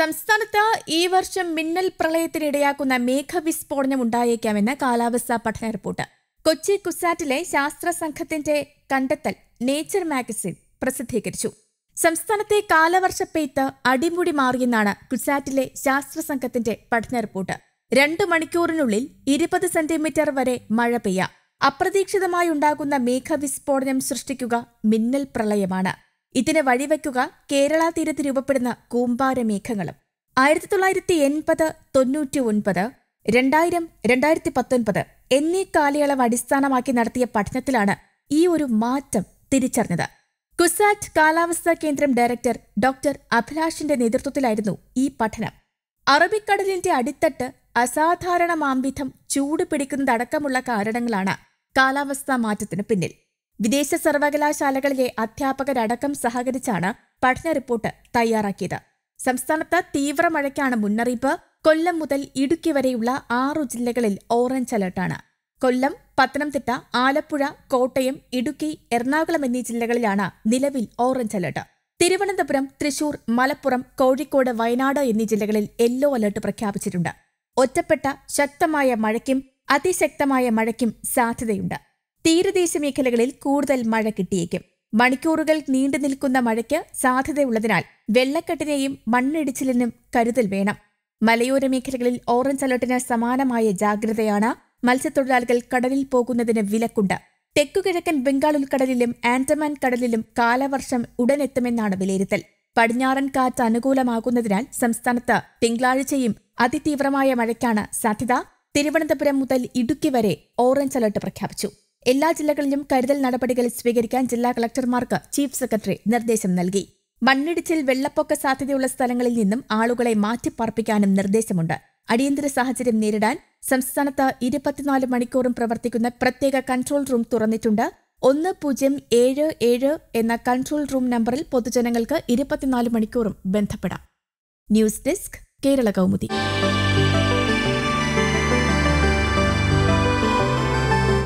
സംസ്ഥാനത്ത് ഈ വർഷം മിന്നൽ പ്രളയത്തിനിടയാക്കുന്ന മേഘവിസ്ഫോടനം ഉണ്ടായേക്കാമെന്ന് കാലാവസ്ഥാ പഠന റിപ്പോർട്ട് കൊച്ചി കുസാറ്റിലെ ശാസ്ത്ര സംഘത്തിന്റെ കണ്ടെത്തൽ നേച്ചർ മാഗസിൻ പ്രസിദ്ധീകരിച്ചു സംസ്ഥാനത്തെ കാലവർഷ പെയ്ത്ത് അടിമുടി മാറിയെന്നാണ് കുസാറ്റിലെ ശാസ്ത്ര സംഘത്തിന്റെ പഠന റിപ്പോർട്ട് രണ്ടു മണിക്കൂറിനുള്ളിൽ ഇരുപത് സെന്റിമീറ്റർ വരെ മഴ പെയ്യാം അപ്രതീക്ഷിതമായി ഉണ്ടാകുന്ന മേഘവിസ്ഫോടനം സൃഷ്ടിക്കുക മിന്നൽ പ്രളയമാണ് ഇതിന് വഴിവെക്കുക കേരള തീരത്ത് രൂപപ്പെടുന്ന കൂമ്പാരമേഘങ്ങളും ആയിരത്തി തൊള്ളായിരത്തി എൺപത് തൊണ്ണൂറ്റി ഒൻപത് രണ്ടായിരം രണ്ടായിരത്തി പത്തൊൻപത് എന്നീ കാലയളവ് അടിസ്ഥാനമാക്കി നടത്തിയ പഠനത്തിലാണ് ഈ ഒരു മാറ്റം തിരിച്ചറിഞ്ഞത് കുസാറ്റ് കാലാവസ്ഥാ കേന്ദ്രം ഡയറക്ടർ ഡോക്ടർ അഭിലാഷിന്റെ നേതൃത്വത്തിലായിരുന്നു ഈ പഠനം അറബിക്കടലിന്റെ അടിത്തട്ട് അസാധാരണ മാംവിധം ചൂട് പിടിക്കുന്നതടക്കമുള്ള കാരണങ്ങളാണ് കാലാവസ്ഥാ മാറ്റത്തിന് പിന്നിൽ വിദേശ സർവകലാശാലകളിലെ അധ്യാപകരടക്കം സഹകരിച്ചാണ് പഠന റിപ്പോർട്ട് തയ്യാറാക്കിയത് സംസ്ഥാനത്ത് തീവ്ര മഴയ്ക്കാണ് മുന്നറിയിപ്പ് കൊല്ലം മുതൽ ഇടുക്കി വരെയുള്ള ആറു ജില്ലകളിൽ ഓറഞ്ച് അലർട്ടാണ് കൊല്ലം പത്തനംതിട്ട ആലപ്പുഴ കോട്ടയം ഇടുക്കി എറണാകുളം എന്നീ ജില്ലകളിലാണ് നിലവിൽ ഓറഞ്ച് അലർട്ട് തിരുവനന്തപുരം തൃശൂർ മലപ്പുറം കോഴിക്കോട് വയനാട് എന്നീ ജില്ലകളിൽ യെല്ലോ അലർട്ട് പ്രഖ്യാപിച്ചിട്ടുണ്ട് ഒറ്റപ്പെട്ട ശക്തമായ മഴയ്ക്കും അതിശക്തമായ മഴയ്ക്കും സാധ്യതയുണ്ട് തീരദേശ മേഖലകളിൽ കൂടുതൽ മഴ കിട്ടിയേക്കും മണിക്കൂറുകൾ നീണ്ടു നിൽക്കുന്ന മഴയ്ക്ക് സാധ്യതയുള്ളതിനാൽ വെള്ളക്കെട്ടിനെയും മണ്ണിടിച്ചിലിനും കരുതൽ വേണം മലയോര മേഖലകളിൽ ഓറഞ്ച് അലർട്ടിന് സമാനമായ ജാഗ്രതയാണ് മത്സ്യത്തൊഴിലാളികൾ കടലിൽ പോകുന്നതിന് വിലക്കുണ്ട് തെക്കുകിഴക്കൻ ബംഗാൾ ഉൾക്കടലിലും ആൻഡമാൻ കടലിലും കാലവർഷം ഉടനെത്തുമെന്നാണ് വിലയിരുത്തൽ പടിഞ്ഞാറൻ കാറ്റ് അനുകൂലമാകുന്നതിനാൽ സംസ്ഥാനത്ത് തിങ്കളാഴ്ചയും അതിതീവ്രമായ മഴയ്ക്കാണ് സാധ്യത തിരുവനന്തപുരം മുതൽ ഇടുക്കി വരെ ഓറഞ്ച് അലർട്ട് പ്രഖ്യാപിച്ചു എല്ലാ ജില്ലകളിലും കരുതൽ നടപടികൾ സ്വീകരിക്കാൻ ജില്ലാ കളക്ടർമാർക്ക് ചീഫ് സെക്രട്ടറി നിർദ്ദേശം നൽകി മണ്ണിടിച്ചിൽ വെള്ളപ്പൊക്ക സാധ്യതയുള്ള സ്ഥലങ്ങളിൽ നിന്നും ആളുകളെ മാറ്റിപ്പാർപ്പിക്കാനും നിർദ്ദേശമുണ്ട് അടിയന്തര സാഹചര്യം നേരിടാൻ സംസ്ഥാനത്ത് ഇരുപത്തിനാല് മണിക്കൂറും പ്രവർത്തിക്കുന്ന പ്രത്യേക കൺട്രോൾ റൂം തുറന്നിട്ടുണ്ട് ഒന്ന് പൂജ്യം ഏഴ് ഏഴ് എന്ന കൺട്രോൾ റൂം നമ്പറിൽ പൊതുജനങ്ങൾക്ക് ഇരുപത്തിനാല് മണിക്കൂറും ബന്ധപ്പെടാം ന്യൂസ് ഡെസ്ക് കേരള കൗമുദി